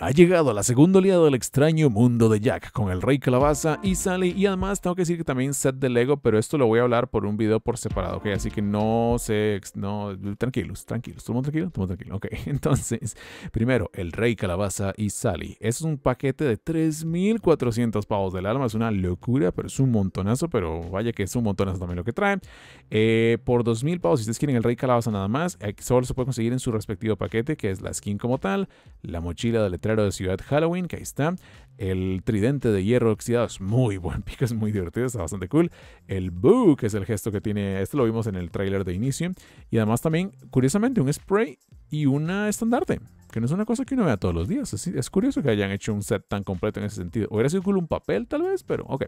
ha llegado la segunda oleada del extraño mundo de Jack con el Rey Calabaza y Sally. Y además tengo que decir que también set de Lego, pero esto lo voy a hablar por un video por separado, ¿ok? Así que no sé No, tranquilos, tranquilos. ¿Todo tranquilo? Todo tranquilo, ok. Entonces, primero, el Rey Calabaza y Sally. Es un paquete de 3.400 pavos del alma. Es una locura, pero es un montonazo, pero vaya que es un montonazo también lo que trae eh, por 2.000 pavos, si ustedes quieren el Rey Calabaza nada más, eh, solo se puede conseguir en su respectivo paquete, que es la skin como tal, la mochila de letra de Ciudad Halloween, que ahí está. El tridente de hierro oxidado es muy buen pico, es muy divertido, está bastante cool. El boo, que es el gesto que tiene, Esto lo vimos en el tráiler de inicio. Y además también, curiosamente, un spray y una estandarte, que no es una cosa que uno vea todos los días. Es, es curioso que hayan hecho un set tan completo en ese sentido. Hubiera sido cool un papel tal vez, pero ok.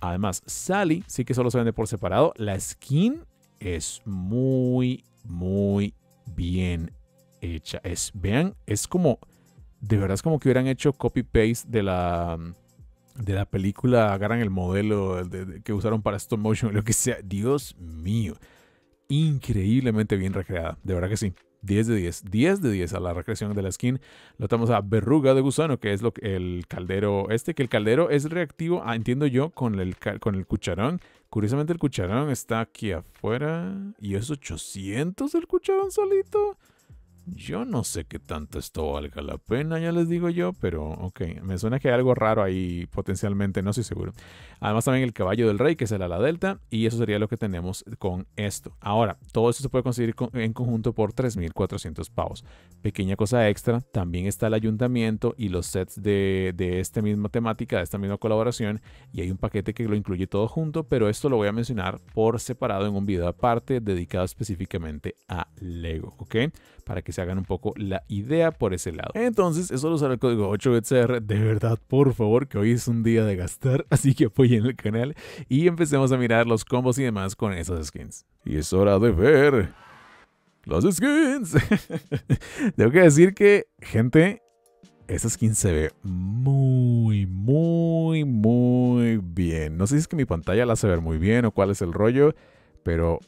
Además, Sally sí que solo se vende por separado. La skin es muy, muy bien hecha. Es, vean, es como de verdad es como que hubieran hecho copy-paste de la, de la película, agarran el modelo que usaron para stop motion, lo que sea. Dios mío, increíblemente bien recreada, de verdad que sí. 10 de 10, 10 de 10 a la recreación de la skin. Lo a verruga de gusano, que es lo que el caldero este, que el caldero es reactivo, ah, entiendo yo, con el, con el cucharón. Curiosamente el cucharón está aquí afuera y es 800 el cucharón solito. Yo no sé qué tanto esto valga la pena, ya les digo yo, pero ok, me suena que hay algo raro ahí potencialmente, no soy seguro. Además también el caballo del rey, que es la delta, y eso sería lo que tenemos con esto. Ahora, todo eso se puede conseguir en conjunto por 3.400 pavos. Pequeña cosa extra, también está el ayuntamiento y los sets de, de esta misma temática, de esta misma colaboración, y hay un paquete que lo incluye todo junto, pero esto lo voy a mencionar por separado en un video aparte dedicado específicamente a Lego, ¿ok? Para que hagan un poco la idea por ese lado. Entonces, eso lo usar el código 8 bcr De verdad, por favor, que hoy es un día de gastar, así que apoyen el canal y empecemos a mirar los combos y demás con esas skins. Y es hora de ver las skins. Tengo que decir que, gente, esa skin se ve muy, muy, muy bien. No sé si es que mi pantalla la hace ver muy bien o cuál es el rollo, pero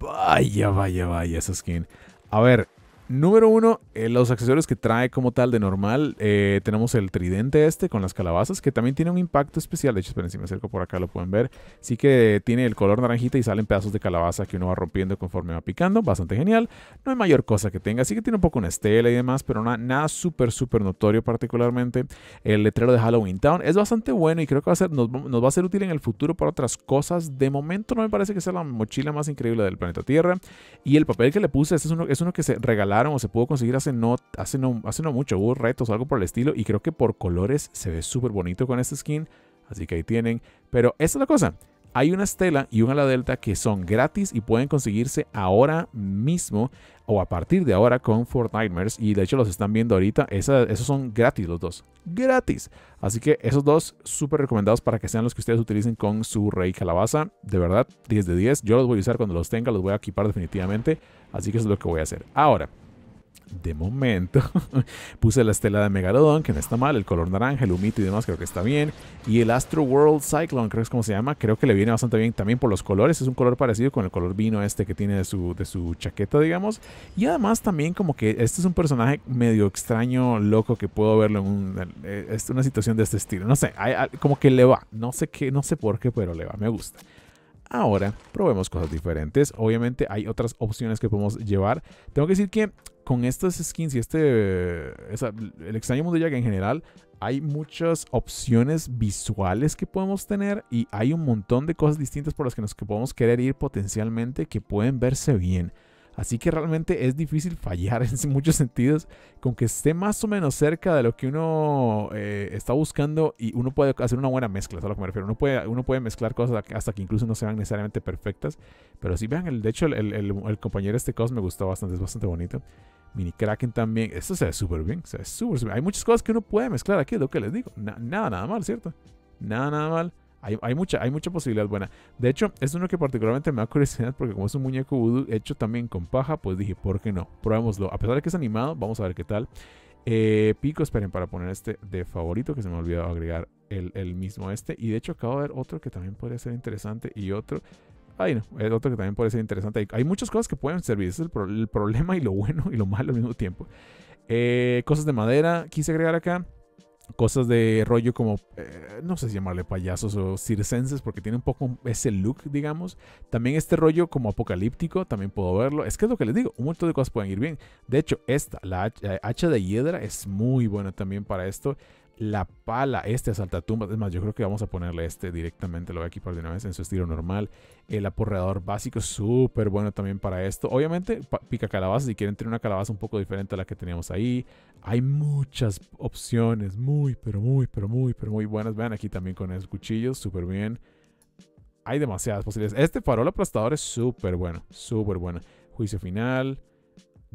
vaya, vaya, vaya esa skin. A ver, Número uno, eh, los accesorios que trae como tal de normal. Eh, tenemos el tridente este con las calabazas, que también tiene un impacto especial. De hecho, esperen si me acerco por acá, lo pueden ver. Sí que tiene el color naranjita y salen pedazos de calabaza que uno va rompiendo conforme va picando. Bastante genial. No hay mayor cosa que tenga. Sí que tiene un poco una estela y demás, pero nada, nada súper, súper notorio particularmente. El letrero de Halloween Town es bastante bueno y creo que va a ser, nos, va a ser útil en el futuro para otras cosas. De momento no me parece que sea la mochila más increíble del planeta Tierra. Y el papel que le puse, este es uno, es uno que se regala o se pudo conseguir hace no, hace no, hace no mucho. Hubo retos o algo por el estilo. Y creo que por colores se ve súper bonito con esta skin. Así que ahí tienen. Pero esta es la cosa. Hay una Estela y una La Delta que son gratis y pueden conseguirse ahora mismo o a partir de ahora con Fortnite Y de hecho los están viendo ahorita. esos son gratis los dos. Gratis. Así que esos dos súper recomendados para que sean los que ustedes utilicen con su rey calabaza. De verdad, 10 de 10. Yo los voy a usar cuando los tenga. Los voy a equipar definitivamente. Así que eso es lo que voy a hacer. Ahora de momento. Puse la estela de Megalodon, que no está mal, el color naranja, el humito y demás, creo que está bien. Y el Astro World Cyclone, creo que es como se llama, creo que le viene bastante bien también por los colores. Es un color parecido con el color vino este que tiene de su, de su chaqueta, digamos. Y además también como que este es un personaje medio extraño, loco, que puedo verlo en, eh, una situación de este estilo. No sé, como que le va. No sé qué, no sé por qué, pero le va, me gusta. Ahora probemos cosas diferentes. Obviamente hay otras opciones que podemos llevar. Tengo que decir que con estas skins y este. el extraño mundo de que en general, hay muchas opciones visuales que podemos tener y hay un montón de cosas distintas por las que nos podemos querer ir potencialmente que pueden verse bien. Así que realmente es difícil fallar en muchos sentidos con que esté más o menos cerca de lo que uno eh, está buscando y uno puede hacer una buena mezcla, es a lo que me refiero. Uno puede, uno puede mezclar cosas hasta que incluso no sean necesariamente perfectas. Pero sí, vean, el, de hecho el, el, el compañero este cos me gustó bastante, es bastante bonito. Mini Kraken también. Esto se ve súper bien. Se ve Hay muchas cosas que uno puede mezclar aquí, es lo que les digo. nada, nada mal, ¿cierto? Nada, nada mal. Hay, mucha, hay mucha posibilidad buena. De hecho, es uno que particularmente me da curiosidad porque como es un muñeco voodoo hecho también con paja, pues dije, ¿por qué no? Probémoslo. A pesar de que es animado, vamos a ver qué tal. Eh, pico, esperen, para poner este de favorito, que se me ha olvidado agregar el, el mismo este. Y de hecho acabo de ver otro que también podría ser interesante y otro no, es otro que también puede interesante. Hay, muchas cosas que pueden servir. es el, problema y lo bueno y lo malo al mismo tiempo. Eh, cosas de madera, quise agregar acá. Cosas de rollo como, eh, no sé si llamarle payasos o circenses, porque tiene un poco ese look, digamos. También este rollo como apocalíptico, también puedo verlo. Es que es lo que les digo, un montón de cosas pueden ir bien. De hecho, esta, la hacha de hiedra, es muy buena también para esto la pala, este asaltatumba. es más, yo creo que vamos a ponerle este directamente, lo voy a equipar de una vez en su estilo normal. El aporreador básico, súper bueno también para esto. Obviamente, pica calabaza, si quieren tener una calabaza un poco diferente a la que teníamos ahí. Hay muchas opciones, muy, pero muy, pero muy, pero muy buenas. Vean aquí también con el cuchillo, súper bien. Hay demasiadas posibilidades. Este farol aplastador es súper bueno, súper bueno. Juicio final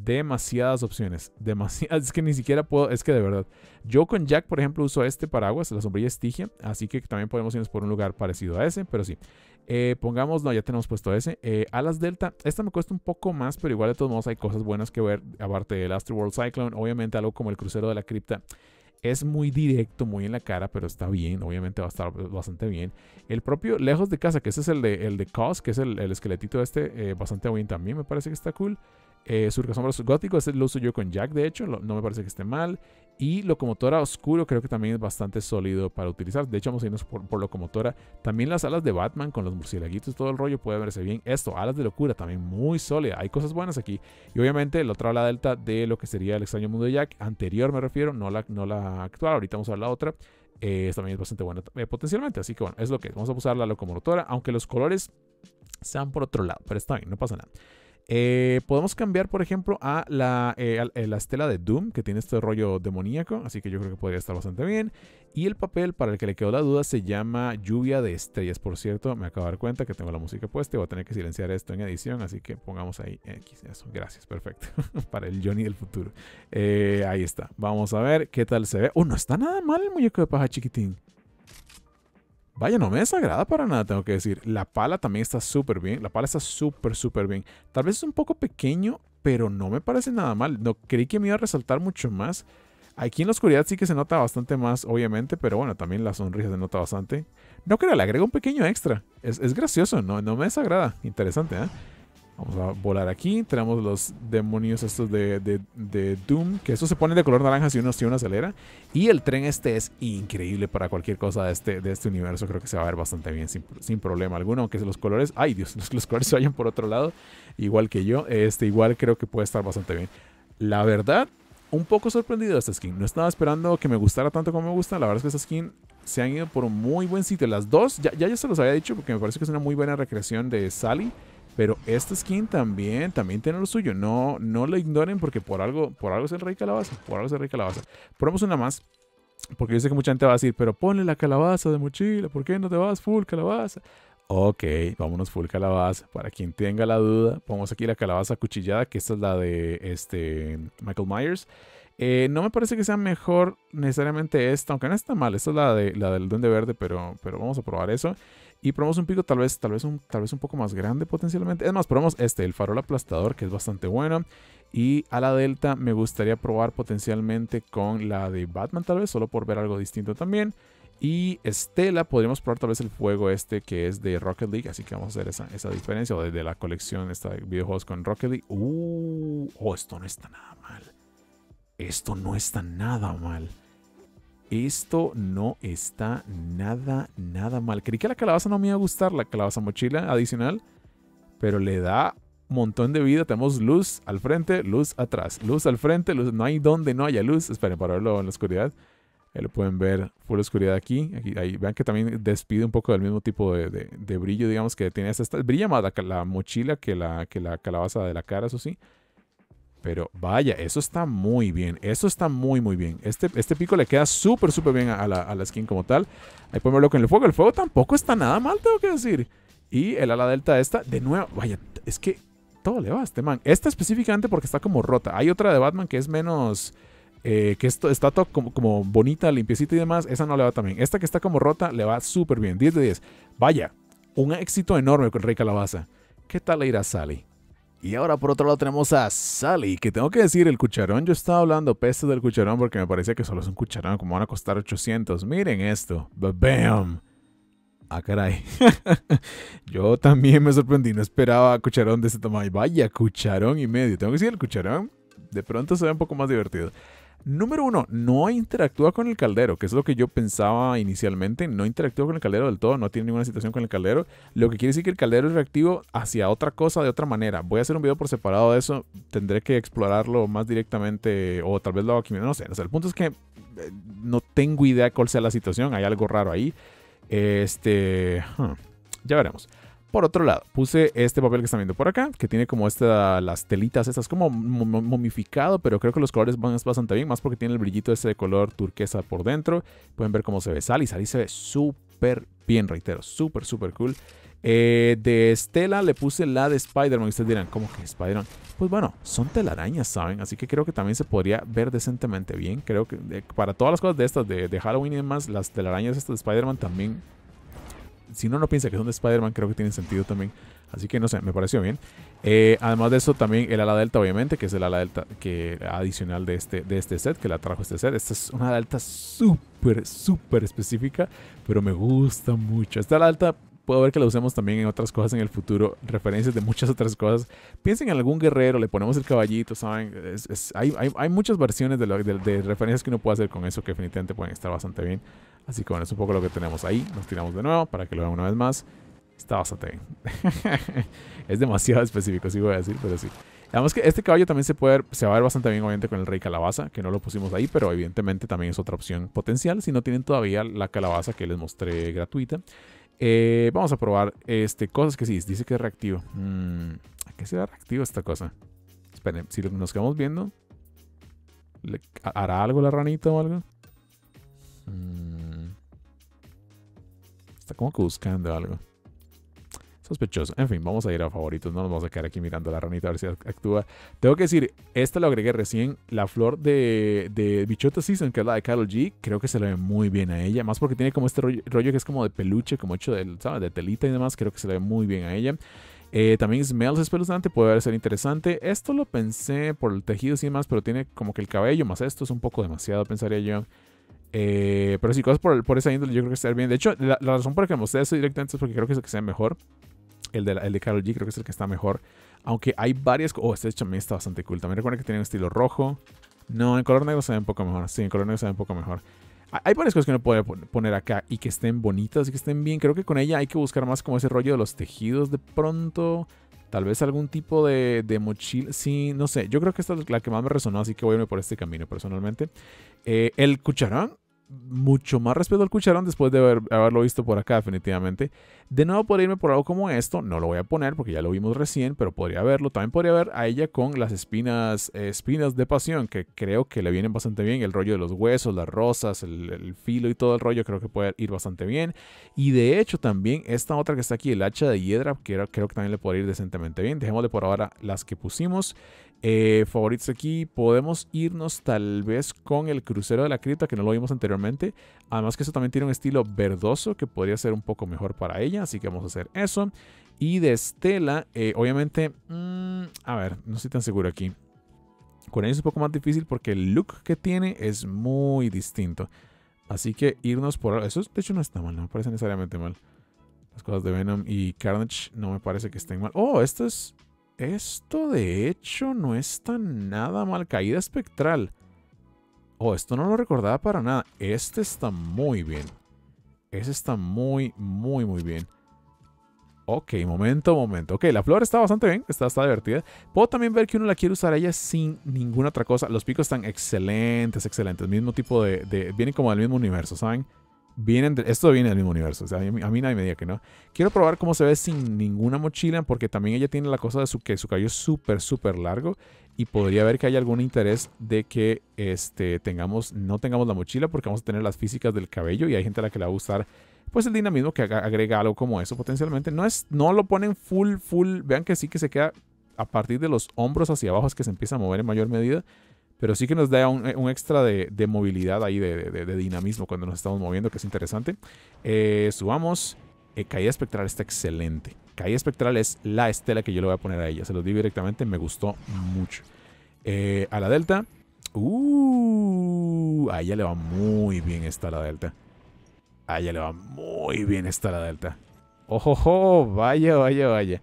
demasiadas opciones. Demasiadas. Es que ni siquiera puedo. Es que de verdad. Yo con Jack, por ejemplo, uso este paraguas, la sombrilla Estigia. Así que también podemos irnos por un lugar parecido a ese. Pero sí. Eh, pongamos, no, ya tenemos puesto ese. Eh, Alas Delta. Esta me cuesta un poco más, pero igual de todos modos hay cosas buenas que ver. Aparte del Astro World Cyclone. Obviamente algo como el crucero de la cripta. Es muy directo, muy en la cara, pero está bien. Obviamente va a estar bastante bien. El propio Lejos de Casa, que ese es el de, el de Cos, que es el, el esqueletito este, eh, bastante bien también. Me parece que está cool. Eh, sombras Gótico, este lo uso yo con Jack, de hecho, no me parece que esté mal. Y Locomotora Oscuro creo que también es bastante sólido para utilizar. De hecho, vamos a irnos por, Locomotora. También las alas de Batman con los murciélaguitos, todo el rollo puede verse bien. Esto, alas de locura, también muy sólida. Hay cosas buenas aquí. Y obviamente la otra ala delta de lo que sería el extraño mundo de Jack, anterior me refiero, no la, no la actual, ahorita vamos a ver la otra. Eh, también es bastante buena eh, potencialmente. Así que bueno, es lo que es. Vamos a usar la locomotora, aunque los colores sean por otro lado, pero está bien, no pasa nada. Eh, podemos cambiar, por ejemplo, a eh, eh, la, estela de Doom, que tiene este rollo demoníaco, así que yo creo que podría estar bastante bien. Y el papel, para el que le quedó la duda, se llama Lluvia de Estrellas. Por cierto, me acabo de dar cuenta que tengo la música puesta y voy a tener que silenciar esto en edición, así que pongamos ahí X, Gracias, perfecto. para el Johnny del futuro. ahí está. Vamos a ver qué tal se ve. Oh, no está nada mal el muñeco de paja chiquitín. Vaya, no me desagrada para nada, tengo que decir. La pala también está súper bien. La pala está súper, súper bien. Tal vez es un poco pequeño, pero no me parece nada mal. No creí que me iba a resaltar mucho más. Aquí en la oscuridad sí que se nota bastante más, obviamente, pero bueno, también la sonrisa se nota bastante. No creo, le agrego un pequeño extra. Es, gracioso, no, no me desagrada. Interesante, ¿eh? Vamos a volar aquí. Tenemos los demonios estos de, Doom. Que estos se pone de color naranja si uno, tiene una acelera. Y el tren este es increíble para cualquier cosa de este, de este universo. Creo que se va a ver bastante bien sin, problema alguno. Aunque los colores... ¡Ay, Dios! Los, colores se vayan por otro lado. Igual que yo. Este, igual creo que puede estar bastante bien. La verdad, un poco sorprendido de esta skin. No estaba esperando que me gustara tanto como me gusta. La verdad es que esta skin se han ido por un muy buen sitio. Las dos, ya, ya, ya se los había dicho porque me parece que es una muy buena recreación de Sally. Pero esta skin también, también tiene lo suyo. No, no la ignoren porque por algo, por algo es el rey calabaza. Por algo es el rey calabaza. ponemos una más. Porque yo sé que mucha gente va a decir, pero ponle la calabaza de mochila. ¿Por qué no te vas full calabaza? Ok, vámonos full calabaza. Para quien tenga la duda, ponemos aquí la calabaza cuchillada, que esta es la de este Michael Myers. Eh, no me parece que sea mejor necesariamente esta, aunque no está mal. Esta es la, de, la del Duende Verde, pero, pero vamos a probar eso. Y probamos un pico tal vez, tal vez un, tal vez un poco más grande potencialmente. Además probamos este, el farol aplastador, que es bastante bueno. Y a la Delta me gustaría probar potencialmente con la de Batman tal vez, solo por ver algo distinto también. Y Estela podríamos probar tal vez el fuego este que es de Rocket League, así que vamos a hacer esa, diferencia. O desde la colección de videojuegos con Rocket League. Uh, oh, esto no está nada mal esto no está nada mal. Esto no está nada, nada mal. Creí que la calabaza no me iba a gustar, la calabaza mochila adicional, pero le da un montón de vida. Tenemos luz al frente, luz atrás, luz al frente, luz. No hay donde no haya luz. Esperen para verlo en la oscuridad. Ahí eh, lo pueden ver, la oscuridad aquí. ahí, vean que también despide un poco del mismo tipo de, brillo, digamos, que tiene. Esta, brilla más la, mochila que la, que la calabaza de la cara, eso sí. Pero vaya, eso está muy bien. Eso está muy, muy bien. Este, este pico le queda súper, súper bien a la, a la, skin como tal. Ahí podemos loco en el fuego. El fuego tampoco está nada mal, tengo que decir. Y el ala delta esta, de nuevo, vaya, es que todo le va a este man. Esta específicamente porque está como rota. Hay otra de Batman que es menos... Eh, que esto está todo como, como, bonita, limpiecita y demás, esa no le va también. Esta que está como rota le va súper bien, 10 de 10. Vaya, un éxito enorme con Rey Calabaza. ¿Qué tal le irá Sally? Y ahora por otro lado tenemos a Sally, que tengo que decir, el cucharón, yo estaba hablando pestes del cucharón porque me parecía que solo es un cucharón, como van a costar 800. Miren esto, bam. Ah, caray. yo también me sorprendí, no esperaba cucharón de este tamaño. Vaya, cucharón y medio. Tengo que decir, el cucharón de pronto se ve un poco más divertido. Número uno, no interactúa con el caldero, que es lo que yo pensaba inicialmente. No interactúa con el caldero del todo, no tiene ninguna situación con el caldero. Lo que quiere decir que el caldero es reactivo hacia otra cosa de otra manera. Voy a hacer un video por separado de eso. Tendré que explorarlo más directamente o tal vez lo hago aquí. No sé. el punto es que eh, no tengo idea cuál sea la situación. Hay algo raro ahí. Este. Hmm, ya veremos. Por otro lado, puse este papel que están viendo por acá, que tiene como estas las telitas, estas como momificado, pero creo que los colores van bastante bien, más porque tiene el brillito ese de color turquesa por dentro. Pueden ver cómo se ve Sally, y se ve súper bien, reitero, súper, súper cool. Eh, de Estela le puse la de Spider-Man. Ustedes dirán, ¿cómo que Spider-Man? Pues bueno, son telarañas, ¿saben? Así que creo que también se podría ver decentemente bien. Creo que para todas las cosas de estas, de, de Halloween y demás, las telarañas estas de Spider-Man también si uno no piensa que son de Spider-Man, creo que tiene sentido también. Así que no sé, me pareció bien. Eh, además de eso, también el ala delta, obviamente, que es el ala delta que, adicional de este, de este set, que la trajo este set. Esta es una ala delta súper, súper específica, pero me gusta mucho. Esta ala delta, puedo ver que la usemos también en otras cosas en el futuro, referencias de muchas otras cosas. Piensen en algún guerrero, le ponemos el caballito, ¿saben? hay, hay, hay, muchas versiones de, de referencias que uno puede hacer con eso que definitivamente pueden estar bastante bien. Así que bueno, es un poco lo que tenemos ahí. Nos tiramos de nuevo para que lo vean una vez más. Está bastante bien. es demasiado específico, sí voy a decir, pero sí. Además que este caballo también se puede se va a ver bastante bien obviamente con el rey calabaza, que no lo pusimos ahí, pero evidentemente también es otra opción potencial si no tienen todavía la calabaza que les mostré gratuita. Eh, vamos a probar este, cosas que sí, dice que es reactivo. ¿A mm, qué será reactivo esta cosa? Esperen, si nos quedamos viendo, ¿hará algo la ranita o algo? Mm como que buscando algo. Sospechoso. En fin, vamos a ir a favoritos. No nos vamos a quedar aquí mirando la ranita a ver si actúa. Tengo que decir, esta lo agregué recién. La flor de, de Bichota Season, que es la de Carol G. Creo que se le ve muy bien a ella. Más porque tiene como este rollo, que es como de peluche, como hecho de, ¿sabes? de telita y demás. Creo que se le ve muy bien a ella. Eh, también Smells espeluznante, puede ser interesante. Esto lo pensé por el tejido y demás, pero tiene como que el cabello más esto es un poco demasiado, pensaría yo. Eh, pero sí, cosas por, por esa índole yo creo que está bien. De hecho, la, razón por la que me mostré eso directamente es porque creo que es el que sea mejor. El de, la, Carol G creo que es el que está mejor. Aunque hay varias... Oh, este también está bastante cool. También recuerda que tiene un estilo rojo. No, en color negro se ve un poco mejor. Sí, en color negro se ve un poco mejor. Hay varias cosas que no puede poner acá y que estén bonitas y que estén bien. Creo que con ella hay que buscar más como ese rollo de los tejidos de pronto. Tal vez algún tipo de, de mochila. Sí, no sé. Yo creo que esta es la que más me resonó, así que voy a irme por este camino personalmente. Eh, el cucharón mucho más respeto al cucharón después de haberlo visto por acá, definitivamente. De nuevo podría irme por algo como esto, no lo voy a poner porque ya lo vimos recién, pero podría verlo. También podría ver a ella con las espinas, eh, espinas de pasión, que creo que le vienen bastante bien. El rollo de los huesos, las rosas, el, filo y todo el rollo, creo que puede ir bastante bien. Y de hecho, también esta otra que está aquí, el hacha de hiedra, que creo que también le puede ir decentemente bien. Dejémosle por ahora las que pusimos. Eh, favoritos aquí, podemos irnos tal vez con el crucero de la cripta que no lo vimos anteriormente. Además que eso también tiene un estilo verdoso que podría ser un poco mejor para ella, así que vamos a hacer eso. Y de Estela, eh, obviamente, mm, a ver, no estoy tan seguro aquí. Con ella es un poco más difícil porque el look que tiene es muy distinto. Así que irnos por... Eso de hecho no está mal, no me parece necesariamente mal. Las cosas de Venom y Carnage no me parece que estén mal. Oh, esto es esto de hecho no está nada mal. Caída espectral. Oh, esto no lo recordaba para nada. Este está muy bien. Ese está muy, muy, muy bien. Ok, momento, momento. Ok, la flor está bastante bien, está, está divertida. Puedo también ver que uno la quiere usar ella sin ninguna otra cosa. Los picos están excelentes, excelentes. Mismo tipo de... de vienen como del mismo universo, ¿saben? esto viene del mismo universo. a mí, nadie me diga que no. Quiero probar cómo se ve sin ninguna mochila, porque también ella tiene la cosa de su, que su cabello es súper, súper largo. Y podría ver que hay algún interés de que este, tengamos, no tengamos la mochila, porque vamos a tener las físicas del cabello y hay gente a la que le va a gustar Pues el dinamismo que agrega algo como eso potencialmente. No, es, no lo ponen full, full. Vean que sí que se queda a partir de los hombros hacia abajo, es que se empieza a mover en mayor medida pero sí que nos da un, eh, extra de, movilidad ahí, de, dinamismo cuando nos estamos moviendo, que es interesante. Eh, subamos. Eh, caída espectral está excelente. Caída espectral es la estela que yo le voy a poner a ella. Se lo di directamente, me gustó mucho. a la delta. Uh, a ella le va muy bien esta la delta. A ella le va muy bien esta la delta. Ojo, ojo. vaya, vaya, vaya.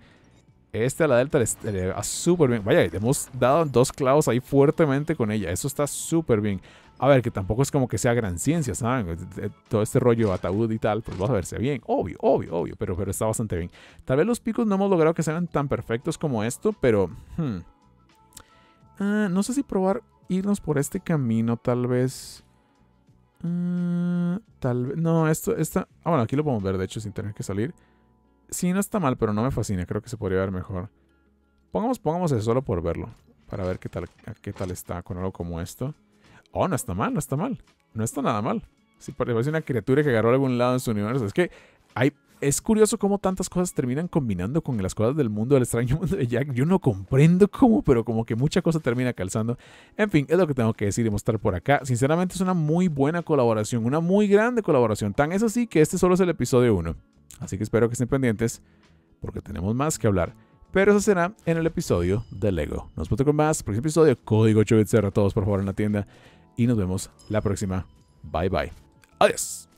Este a la Delta le, va súper bien. Vaya, hemos dado dos clavos ahí fuertemente con ella. Eso está súper bien. A ver, que tampoco es como que sea gran ciencia, ¿saben? Eh, eh, todo este rollo ataúd y tal, pues va a verse bien. Obvio, obvio, obvio, pero, pero está bastante bien. Tal vez los picos no hemos logrado que sean tan perfectos como esto, pero... Hmm. Ah, no sé si probar irnos por este camino, tal vez... Ah, tal vez... No, esto está... Ah, bueno, aquí lo podemos ver, de hecho, sin tener que salir. Sí, no está mal, pero no me fascina. Creo que se podría ver mejor. Pongamos, pongamos eso solo por verlo. Para ver qué tal, qué tal está con algo como esto. Oh, no está mal, no está mal. No está nada mal. Si parece una criatura que agarró algún lado en su universo. Es que hay es curioso cómo tantas cosas terminan combinando con las cosas del mundo del extraño mundo de Jack. Yo no comprendo cómo, pero como que mucha cosa termina calzando. En fin, es lo que tengo que decir y mostrar por acá. Sinceramente es una muy buena colaboración, una muy grande colaboración. Tan es así que este solo es el episodio 1. Así que espero que estén pendientes porque tenemos más que hablar. Pero eso será en el episodio de Lego. Nos vemos con más. Próximo episodio, código 8 todos por favor en la tienda. Y nos vemos la próxima. Bye bye. Adiós.